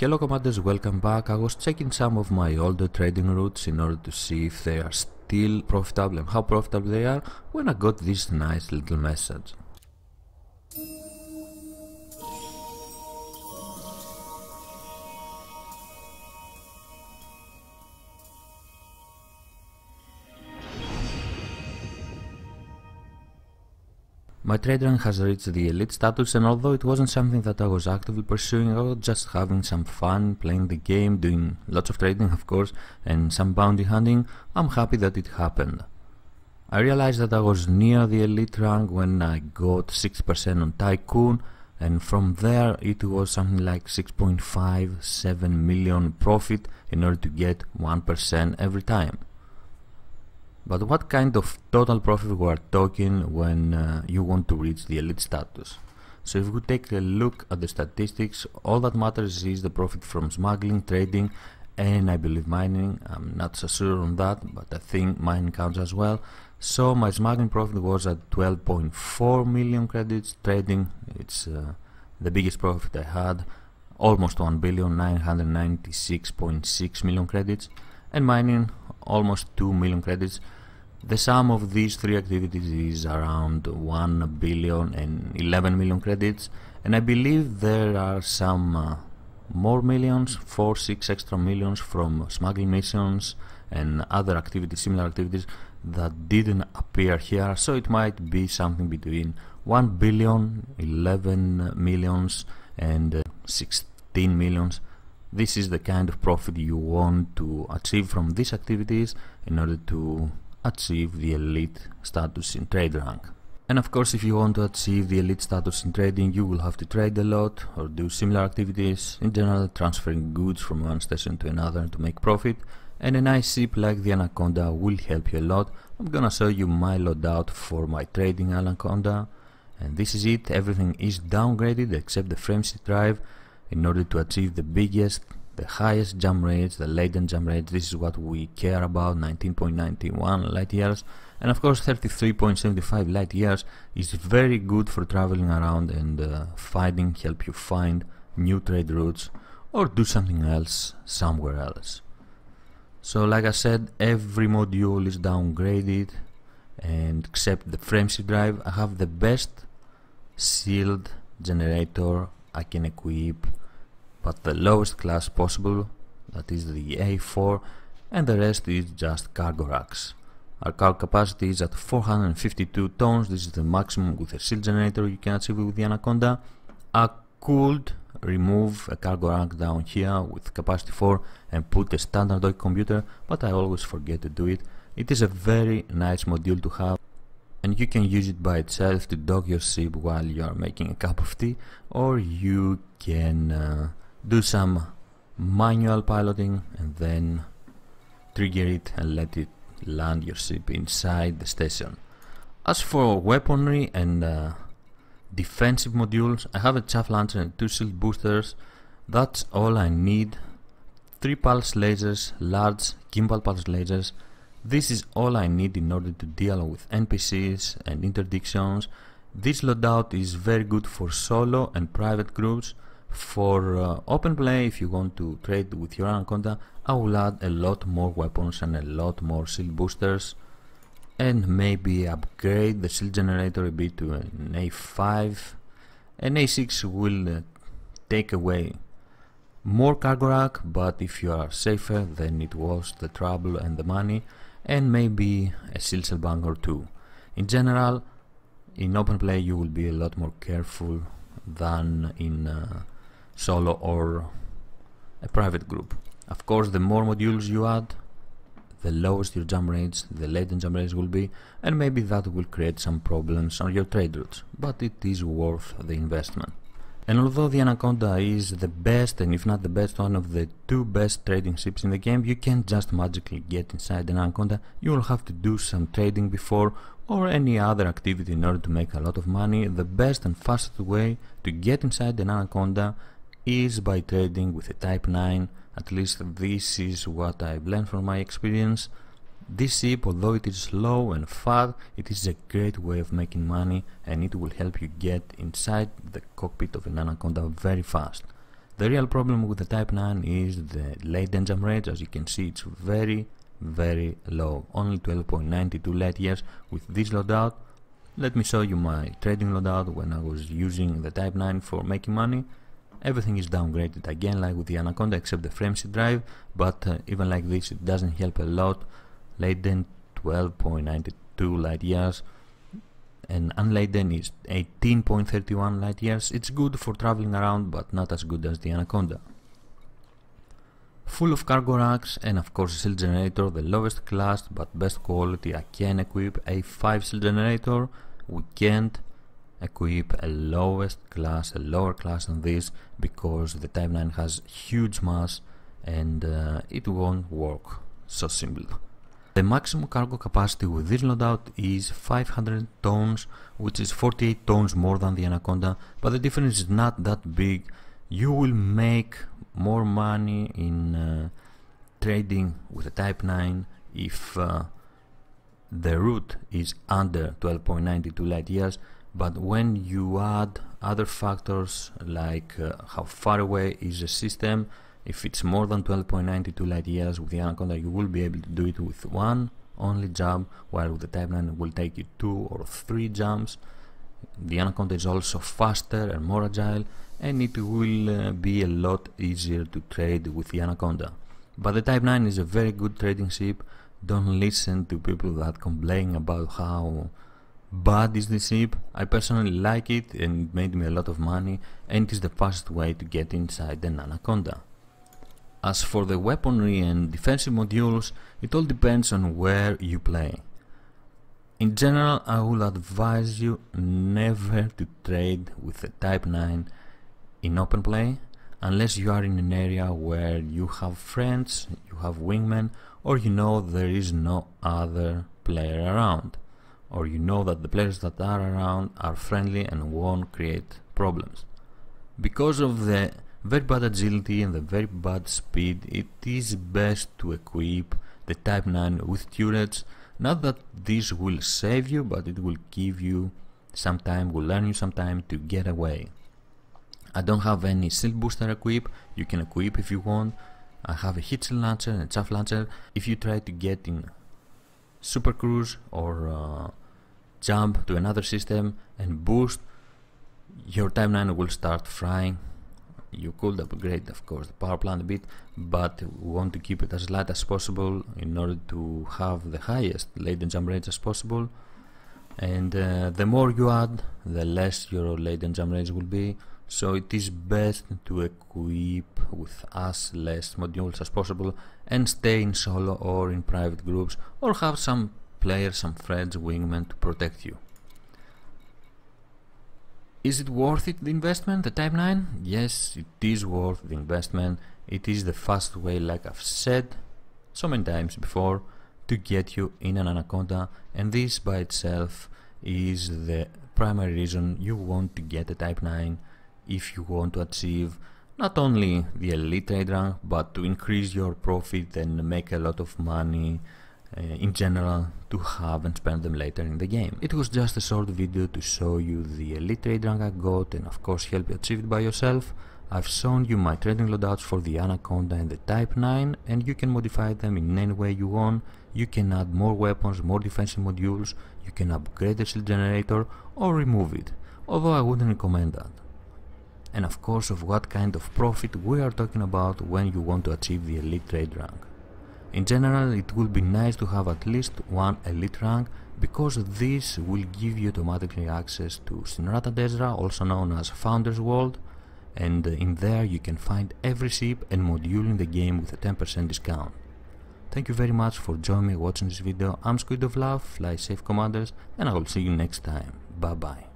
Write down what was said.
Hello Commanders, welcome back. I was checking some of my older trading routes in order to see if they are still profitable and how profitable they are when I got this nice little message. My trade rank has reached the elite status and although it wasn't something that I was actively pursuing, I was just having some fun playing the game, doing lots of trading of course and some bounty hunting, I'm happy that it happened. I realized that I was near the elite rank when I got 6% on Tycoon and from there it was something like 6.57 million profit in order to get 1% every time. But what kind of total profit we are talking when uh, you want to reach the elite status? So if we take a look at the statistics, all that matters is the profit from smuggling, trading and I believe mining. I'm not so sure on that, but I think mining counts as well. So my smuggling profit was at 12.4 million credits. Trading, it's uh, the biggest profit I had, almost 1 billion, 996.6 million credits. And mining, almost 2 million credits. The sum of these three activities is around 1 billion and 11 million credits and I believe there are some uh, more millions, 4, 6 extra millions from smuggling missions and other activities, similar activities that didn't appear here so it might be something between 1 billion, 11 millions and uh, 16 millions this is the kind of profit you want to achieve from these activities in order to achieve the elite status in trade rank. And of course if you want to achieve the elite status in trading you will have to trade a lot or do similar activities, in general transferring goods from one station to another to make profit and a nice ship like the Anaconda will help you a lot. I'm gonna show you my loadout for my trading Anaconda and this is it, everything is downgraded except the framesheet drive in order to achieve the biggest the highest jump rates, the latent jump rates, this is what we care about, 19.91 light years and of course 33.75 light years is very good for traveling around and uh, finding, help you find new trade routes or do something else somewhere else. So like I said, every module is downgraded and except the Framesy drive I have the best sealed generator I can equip but the lowest class possible, that is the A4, and the rest is just cargo racks. Our cargo capacity is at 452 tons, this is the maximum with a seal generator you can achieve with the Anaconda. I could remove a cargo rack down here with capacity 4 and put a standard OIC computer, but I always forget to do it. It is a very nice module to have and you can use it by itself to dock your ship while you are making a cup of tea or you can uh, do some manual piloting and then trigger it and let it land your ship inside the station. As for weaponry and uh, defensive modules, I have a chaff lancer and two shield boosters. That's all I need. Three pulse lasers, large gimbal pulse lasers. This is all I need in order to deal with NPCs and interdictions. This loadout is very good for solo and private groups. For uh, open play, if you want to trade with your Anaconda, I will add a lot more weapons and a lot more shield boosters and maybe upgrade the shield generator a bit to an A5. An A6 will uh, take away more cargo rack, but if you are safer, then it was the trouble and the money, and maybe a shield cell or two. In general, in open play you will be a lot more careful than in uh, solo or a private group. Of course, the more modules you add, the lowest your jump rates, the latent jump rates will be, and maybe that will create some problems on your trade routes, but it is worth the investment. And although the Anaconda is the best, and if not the best, one of the two best trading ships in the game, you can't just magically get inside an Anaconda, you will have to do some trading before or any other activity in order to make a lot of money. The best and fastest way to get inside an Anaconda is by trading with a Type 9, at least this is what I've learned from my experience. This ship, although it is slow and far, it is a great way of making money and it will help you get inside the cockpit of an Anaconda very fast. The real problem with the Type 9 is the late engine rate, as you can see it's very very low, only 12.92 light years with this loadout. Let me show you my trading loadout when I was using the Type 9 for making money everything is downgraded again like with the Anaconda except the framesheet drive but uh, even like this it doesn't help a lot laden 12.92 light years and unladen is 18.31 light years it's good for traveling around but not as good as the Anaconda full of cargo racks and of course seal generator the lowest class but best quality I can equip a 5 seal generator we can't equip a lowest class, a lower class on this because the Type 9 has huge mass and uh, it won't work. So simple. The maximum cargo capacity with this loadout is 500 tons, which is 48 tons more than the Anaconda, but the difference is not that big. You will make more money in uh, trading with a Type 9 if uh, the route is under 12.92 light years but when you add other factors like uh, how far away is the system if it's more than 12.92 light years with the Anaconda you will be able to do it with one only jump while with the Type 9 it will take you two or three jumps the Anaconda is also faster and more agile and it will uh, be a lot easier to trade with the Anaconda but the Type 9 is a very good trading ship don't listen to people that complain about how but the ship I personally like it and it made me a lot of money and it is the fastest way to get inside an Anaconda. As for the weaponry and defensive modules, it all depends on where you play. In general, I would advise you never to trade with a Type 9 in open play unless you are in an area where you have friends, you have wingmen or you know there is no other player around or you know that the players that are around are friendly and won't create problems. Because of the very bad agility and the very bad speed, it is best to equip the Type 9 with turrets. Not that this will save you, but it will give you some time, will learn you some time to get away. I don't have any shield booster equip. you can equip if you want. I have a hit shield launcher and a chaff launcher. If you try to get in Super Cruise or uh, jump to another system and boost, your timeline will start frying. You could upgrade, of course, the power plant a bit, but we want to keep it as light as possible in order to have the highest latent jump rates as possible. And uh, the more you add, the less your latent jump rates will be. So it is best to equip with as less modules as possible and stay in solo or in private groups or have some player some Fred's wingman to protect you. Is it worth it the investment, the Type 9? Yes, it is worth the investment. It is the fast way, like I've said so many times before, to get you in an Anaconda and this by itself is the primary reason you want to get a Type 9 if you want to achieve not only the elite trade rank but to increase your profit and make a lot of money uh, in general to have and spend them later in the game. It was just a short video to show you the elite trade rank I got and of course help you achieve it by yourself. I've shown you my trading loadouts for the Anaconda and the Type 9 and you can modify them in any way you want. You can add more weapons, more defensive modules, you can upgrade the shield generator or remove it, although I wouldn't recommend that. And of course of what kind of profit we are talking about when you want to achieve the elite trade rank. In general, it would be nice to have at least one elite rank because this will give you automatically access to Sinrata Desra, also known as Founder's World, and in there you can find every ship and module in the game with a 10% discount. Thank you very much for joining me watching this video, I'm Squid of Love, fly safe commanders, and I will see you next time, bye bye.